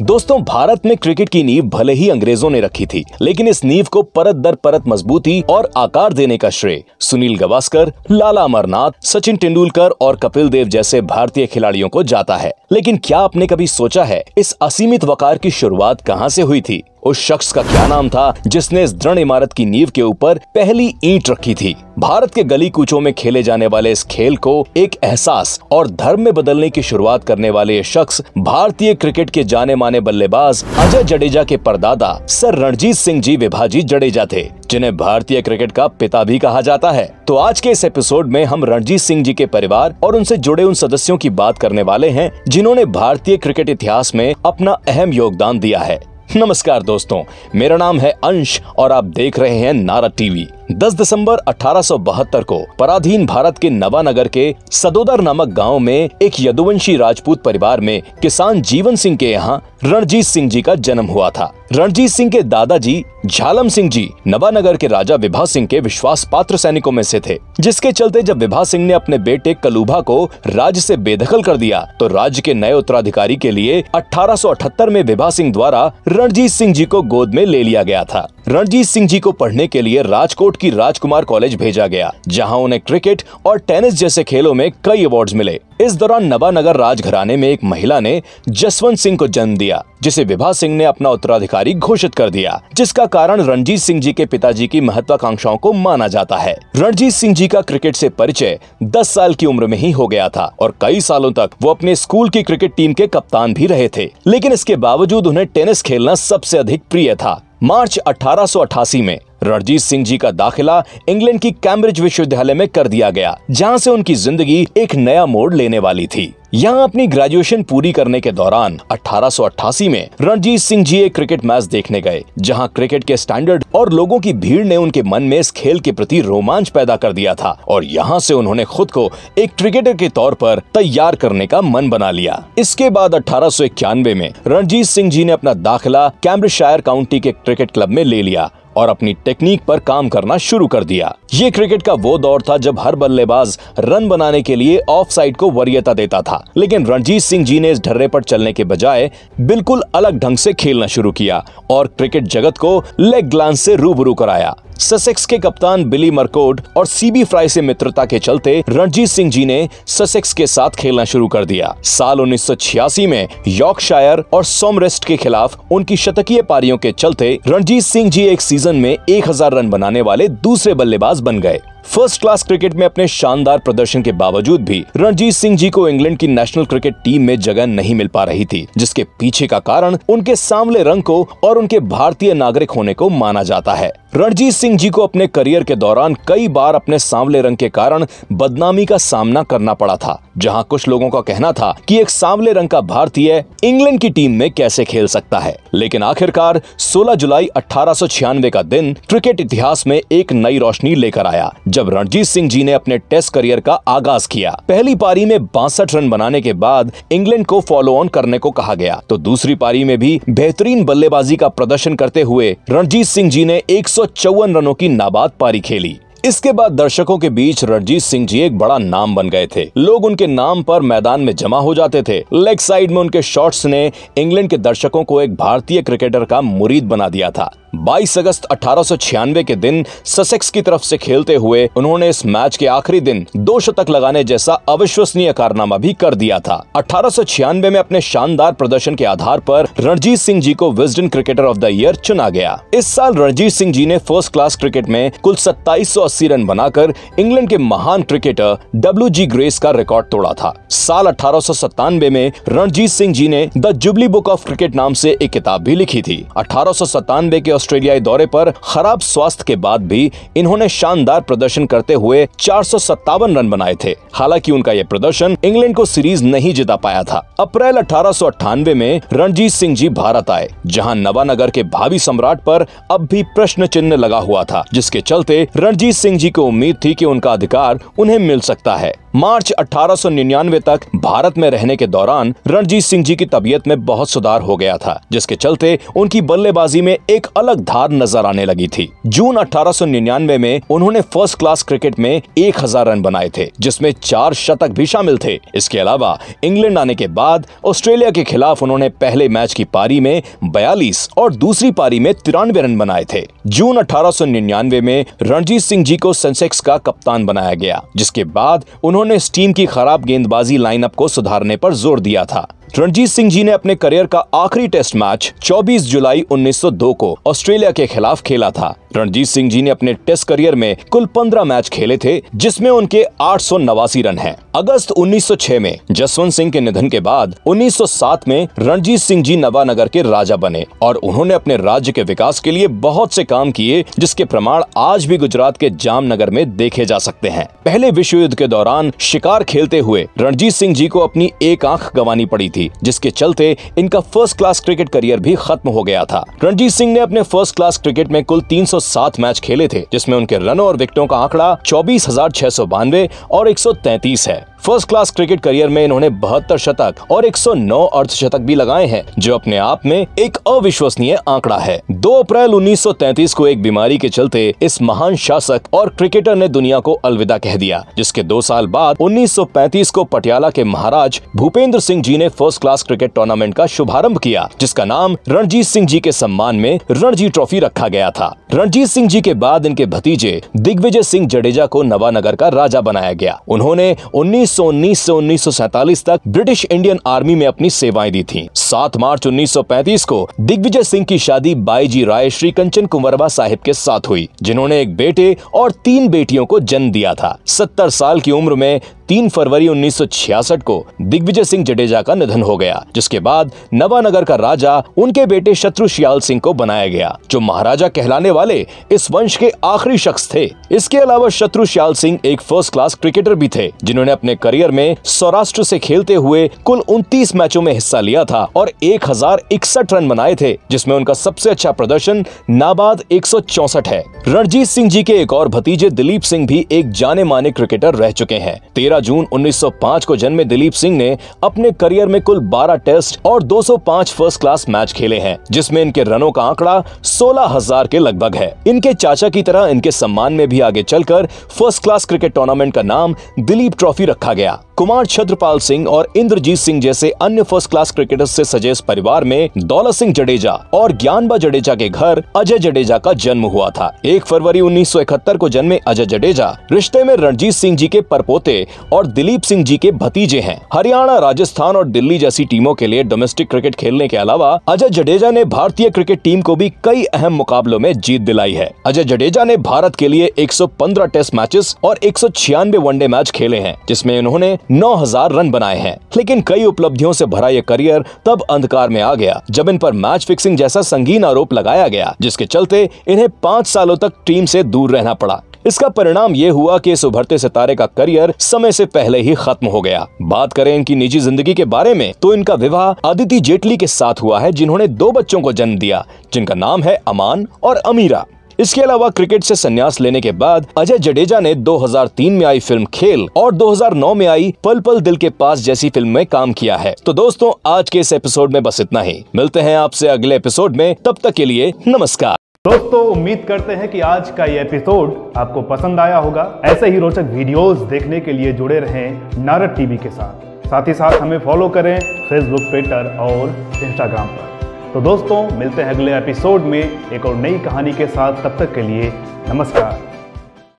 दोस्तों भारत में क्रिकेट की नींव भले ही अंग्रेजों ने रखी थी लेकिन इस नींव को परत दर परत मजबूती और आकार देने का श्रेय सुनील गवास्कर लाला अमरनाथ सचिन तेंदुलकर और कपिल देव जैसे भारतीय खिलाड़ियों को जाता है लेकिन क्या आपने कभी सोचा है इस असीमित वकार की शुरुआत कहाँ से हुई थी उस शख्स का क्या नाम था जिसने इस दृढ़ इमारत की नींव के ऊपर पहली ईंट रखी थी भारत के गली कूचों में खेले जाने वाले इस खेल को एक एहसास और धर्म में बदलने की शुरुआत करने वाले ये शख्स भारतीय क्रिकेट के जाने माने बल्लेबाज अजय जडेजा के परदादा सर रणजीत सिंह जी विभाजी जडेजा थे जिन्हें भारतीय क्रिकेट का पिता भी कहा जाता है तो आज के इस एपिसोड में हम रणजीत सिंह जी के परिवार और उनसे जुड़े उन सदस्यों की बात करने वाले हैं जिन्होंने भारतीय क्रिकेट इतिहास में अपना अहम योगदान दिया है नमस्कार दोस्तों मेरा नाम है अंश और आप देख रहे हैं नारा टीवी 10 दिसंबर 1872 को पराधीन भारत के नवानगर के सदोदर नामक गांव में एक यदुवंशी राजपूत परिवार में किसान जीवन सिंह के यहाँ रणजीत सिंह जी का जन्म हुआ था रणजीत सिंह के दादाजी झालम सिंह जी नवानगर के राजा विभा सिंह के विश्वास पात्र सैनिकों में से थे जिसके चलते जब विभा सिंह ने अपने बेटे कलूभा को राज्य से बेदखल कर दिया तो राज्य के नए उत्तराधिकारी के लिए 1878 में विभा सिंह द्वारा रणजीत सिंह जी को गोद में ले लिया गया था रणजीत सिंह जी को पढ़ने के लिए राजकोट की राजकुमार कॉलेज भेजा गया जहां उन्हें क्रिकेट और टेनिस जैसे खेलों में कई अवार्ड्स मिले इस दौरान नवानगर राजघराने में एक महिला ने जसवंत सिंह को जन्म दिया जिसे विभा सिंह ने अपना उत्तराधिकारी घोषित कर दिया जिसका कारण रणजीत सिंह जी के पिताजी की महत्वाकांक्षाओं को माना जाता है रणजीत सिंह जी का क्रिकेट से परिचय 10 साल की उम्र में ही हो गया था और कई सालों तक वो अपने स्कूल की क्रिकेट टीम के कप्तान भी रहे थे लेकिन इसके बावजूद उन्हें टेनिस खेलना सबसे अधिक प्रिय था मार्च 1888 में रणजीत सिंह जी का दाखिला इंग्लैंड की कैम्ब्रिज विश्वविद्यालय में कर दिया गया जहां से उनकी जिंदगी एक नया मोड़ लेने वाली थी यहाँ अपनी ग्रेजुएशन पूरी करने के दौरान 1888 में रणजीत सिंह जी एक क्रिकेट मैच देखने गए जहाँ क्रिकेट के स्टैंडर्ड और लोगों की भीड़ ने उनके मन में इस खेल के प्रति रोमांच पैदा कर दिया था और यहाँ से उन्होंने खुद को एक क्रिकेटर के तौर पर तैयार करने का मन बना लिया इसके बाद अठारह में रणजीत सिंह जी ने अपना दाखिला कैम्ब्रिज काउंटी के क्रिकेट क्लब में ले लिया और अपनी टेक्निक पर काम करना शुरू कर दिया ये क्रिकेट का वो दौर था जब हर बल्लेबाज रन बनाने के लिए ऑफ साइड को वरीयता देता था लेकिन रणजीत सिंह जी ने इस ढर्रे पर चलने के बजाय बिल्कुल अलग ढंग से खेलना शुरू किया और क्रिकेट जगत को लेग ग्लांस से रूबरू कराया ससेक्स के कप्तान बिली मरकोड और सीबी फ्राई से मित्रता के चलते रणजीत सिंह जी ने ससेक्स के साथ खेलना शुरू कर दिया साल उन्नीस में यॉर्कशायर और सोमरेस्ट के खिलाफ उनकी शतकीय पारियों के चलते रणजीत सिंह जी एक सीजन में 1000 रन बनाने वाले दूसरे बल्लेबाज बन गए फर्स्ट क्लास क्रिकेट में अपने शानदार प्रदर्शन के बावजूद भी रणजीत सिंह जी को इंग्लैंड की नेशनल क्रिकेट टीम में जगह नहीं मिल पा रही थी जिसके पीछे का कारण उनके सांवले रंग को और उनके भारतीय नागरिक होने को माना जाता है रणजीत सिंह जी को अपने करियर के दौरान कई बार अपने सांवले रंग के कारण बदनामी का सामना करना पड़ा था जहां कुछ लोगों का कहना था कि एक सांवले रंग का भारतीय इंग्लैंड की टीम में कैसे खेल सकता है लेकिन आखिरकार 16 जुलाई अठारह का दिन क्रिकेट इतिहास में एक नई रोशनी लेकर आया जब रणजीत सिंह जी ने अपने टेस्ट करियर का आगाज किया पहली पारी में बासठ रन बनाने के बाद इंग्लैंड को फॉलो ऑन करने को कहा गया तो दूसरी पारी में भी बेहतरीन बल्लेबाजी का प्रदर्शन करते हुए रणजीत सिंह जी ने एक रनों की नाबाद पारी खेली इसके बाद दर्शकों के बीच रणजीत सिंह जी एक बड़ा नाम बन गए थे लोग उनके नाम पर मैदान में जमा हो जाते थे लेग साइड में उनके शॉट्स ने इंग्लैंड के दर्शकों को एक भारतीय क्रिकेटर का मुरीद बना दिया था 22 अगस्त अठारह के दिन ससेक्स की तरफ से खेलते हुए उन्होंने इस मैच के आखिरी दिन दो शतक लगाने जैसा अविश्वसनीय कारनामा भी कर दिया था अठारह में अपने शानदार प्रदर्शन के आधार पर रणजीत सिंह जी को Wisden cricketer of the year चुना गया इस साल रणजीत सिंह जी ने फर्स्ट क्लास क्रिकेट में कुल सत्ताईस रन बनाकर इंग्लैंड के महान क्रिकेटर डब्ल्यू जी ग्रेस का रिकॉर्ड तोड़ा था साल अठारह में रणजीत सिंह जी ने the Jubilee Book of Cricket नाम से एक किताब भी लिखी थी अठारह के ऑस्ट्रेलियाई दौरे पर खराब स्वास्थ्य के बाद भी इन्होंने शानदार प्रदर्शन करते हुए चार रन बनाए थे हालांकि उनका यह प्रदर्शन इंग्लैंड को सीरीज नहीं जिता पाया था अप्रैल अठारह में रणजीत सिंह जी भारत आए जहां नवानगर के भावी सम्राट पर अब भी प्रश्न चिन्ह लगा हुआ था जिसके चलते रणजीत सिंह जी को उम्मीद थी कि उनका अधिकार उन्हें मिल सकता है मार्च 1899 तक भारत में रहने के दौरान रणजीत सिंह जी की तबीयत में बहुत सुधार हो गया था जिसके चलते उनकी बल्लेबाजी में एक अलग धार नजर आने लगी थी जून 1899 में उन्होंने फर्स्ट क्लास क्रिकेट में 1000 रन बनाए थे जिसमें चार शतक भी शामिल थे इसके अलावा इंग्लैंड आने के बाद ऑस्ट्रेलिया के खिलाफ उन्होंने पहले मैच की पारी में बयालीस और दूसरी पारी में तिरानवे रन बनाए थे जून अठारह में रणजीत सिंह जी को सेंसेक्स का कप्तान बनाया गया जिसके बाद उन्होंने ने इस टीम की खराब गेंदबाजी लाइनअप को सुधारने पर जोर दिया था रणजीत सिंह जी ने अपने करियर का आखिरी टेस्ट मैच 24 जुलाई 1902 को ऑस्ट्रेलिया के खिलाफ खेला था रणजीत सिंह जी ने अपने टेस्ट करियर में कुल 15 मैच खेले थे जिसमें उनके आठ रन हैं। अगस्त 1906 में जसवंत सिंह के निधन के बाद 1907 में रणजीत सिंह जी नवानगर के राजा बने और उन्होंने अपने राज्य के विकास के लिए बहुत से काम किए जिसके प्रमाण आज भी गुजरात के जामनगर में देखे जा सकते हैं पहले विश्व युद्ध के दौरान शिकार खेलते हुए रणजीत सिंह जी को अपनी एक आंख गंवानी पड़ी थी जिसके चलते इनका फर्स्ट क्लास क्रिकेट करियर भी खत्म हो गया था रणजीत सिंह ने अपने फर्स्ट क्लास क्रिकेट में कुल 307 मैच खेले थे जिसमें उनके रनों और विकेटों का आंकड़ा चौबीस और एक है फर्स्ट क्लास क्रिकेट करियर में इन्होंने बहत्तर शतक और 109 अर्धशतक भी लगाए हैं जो अपने आप में एक अविश्वसनीय आंकड़ा है 2 अप्रैल 1933 को एक बीमारी के चलते इस महान शासक और क्रिकेटर ने दुनिया को अलविदा कह दिया जिसके दो साल बाद 1935 को पटियाला के महाराज भूपेंद्र सिंह जी ने फर्स्ट क्लास क्रिकेट टूर्नामेंट का शुभारंभ किया जिसका नाम रणजीत सिंह जी के सम्मान में रणजी ट्रॉफी रखा गया था रणजीत सिंह जी के बाद इनके भतीजे दिग्विजय सिंह जडेजा को नवानगर का राजा बनाया गया उन्होंने उन्नीस 1919 से 1947 तक ब्रिटिश इंडियन आर्मी में अपनी सेवाएं दी थी 7 मार्च 1935 को दिग्विजय सिंह की शादी बाईजी राय श्री कंचन कुंवरबा साहिब के साथ हुई जिन्होंने एक बेटे और तीन बेटियों को जन्म दिया था सत्तर साल की उम्र में 3 फरवरी 1966 को दिग्विजय सिंह जडेजा का निधन हो गया जिसके बाद नवानगर का राजा उनके बेटे शत्रु श्याल सिंह को बनाया गया जो महाराजा कहलाने वाले इस वंश के आखिरी शख्स थे इसके अलावा शत्रु श्याल सिंह एक फर्स्ट क्लास क्रिकेटर भी थे जिन्होंने अपने करियर में सौराष्ट्र से खेलते हुए कुल उनतीस मैचों में हिस्सा लिया था और एक रन बनाए थे जिसमें उनका सबसे अच्छा प्रदर्शन नाबाद एक है रणजीत सिंह जी के एक और भतीजे दिलीप सिंह भी एक जाने माने क्रिकेटर रह चुके हैं तेरह जून उन्नीस को जन्मे दिलीप सिंह ने अपने करियर में कुल बारह टेस्ट और दो फर्स्ट क्लास मैच खेले हैं जिसमें इनके रनों का आंकड़ा सोलह हजार के लगभग है इनके चाचा की तरह इनके सम्मान में भी आगे चलकर फर्स्ट क्लास क्रिकेट टूर्नामेंट का नाम दिलीप ट्रॉफी रखा रखा गया कुमार छत्रपाल सिंह और इंद्रजीत सिंह जैसे अन्य फर्स्ट क्लास क्रिकेटर्स से सजे इस परिवार में दौलत सिंह जडेजा और ज्ञानबा जडेजा के घर अजय जडेजा का जन्म हुआ था एक फरवरी 1971 को जन्मे अजय जडेजा रिश्ते में रणजीत सिंह जी के परपोते और दिलीप सिंह जी के भतीजे हैं हरियाणा राजस्थान और दिल्ली जैसी टीमों के लिए डोमेस्टिक क्रिकेट खेलने के अलावा अजय जडेजा ने भारतीय क्रिकेट टीम को भी कई अहम मुकाबलों में जीत दिलाई है अजय जडेजा ने भारत के लिए 115 टेस्ट मैचेस और एक वनडे मैच खेले हैं जिसमे में इन्होंने 9000 रन बनाए हैं लेकिन कई उपलब्धियों से भरा यह करियर तब अंधकार में आ गया जब इन पर मैच फिक्सिंग जैसा संगीन आरोप लगाया गया जिसके चलते इन्हें पाँच सालों तक टीम से दूर रहना पड़ा इसका परिणाम ये हुआ कि इस उभरते सितारे का करियर समय से पहले ही खत्म हो गया बात करें इनकी निजी जिंदगी के बारे में तो इनका विवाह अदिति जेटली के साथ हुआ है जिन्होंने दो बच्चों को जन्म दिया जिनका नाम है अमान और अमीरा इसके अलावा क्रिकेट से संन्यास लेने के बाद अजय जडेजा ने 2003 में आई फिल्म खेल और 2009 में आई पल पल दिल के पास जैसी फिल्म में काम किया है तो दोस्तों आज के इस एपिसोड में बस इतना ही मिलते हैं आपसे अगले एपिसोड में तब तक के लिए नमस्कार दोस्तों उम्मीद करते हैं कि आज का ये एपिसोड आपको पसंद आया होगा ऐसे ही रोचक वीडियोस देखने के लिए जुड़े रहें नारद टीवी के साथ साथ ही साथ हमें फॉलो करें फेसबुक ट्विटर और इंस्टाग्राम पर तो दोस्तों मिलते हैं अगले एपिसोड में एक और नई कहानी के साथ तब तक के लिए नमस्कार